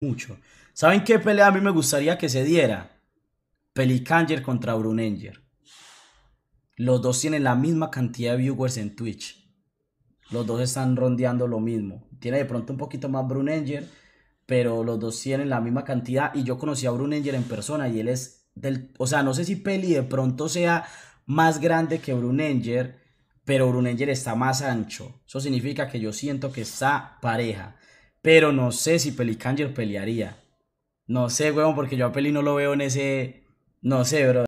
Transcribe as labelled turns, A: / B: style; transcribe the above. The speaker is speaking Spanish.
A: mucho. ¿Saben qué pelea a mí me gustaría que se diera? Pelicanger contra Brunenger. Los dos tienen la misma cantidad de viewers en Twitch. Los dos están rondeando lo mismo. Tiene de pronto un poquito más Brunenger, pero los dos tienen la misma cantidad. Y yo conocí a Brunenger en persona y él es del. O sea, no sé si Peli de pronto sea más grande que Brunenger, pero Brunenger está más ancho. Eso significa que yo siento que está pareja. Pero no sé si Pelicanger pelearía. No sé, weón, porque yo a Peli no lo veo en ese. No sé, bro.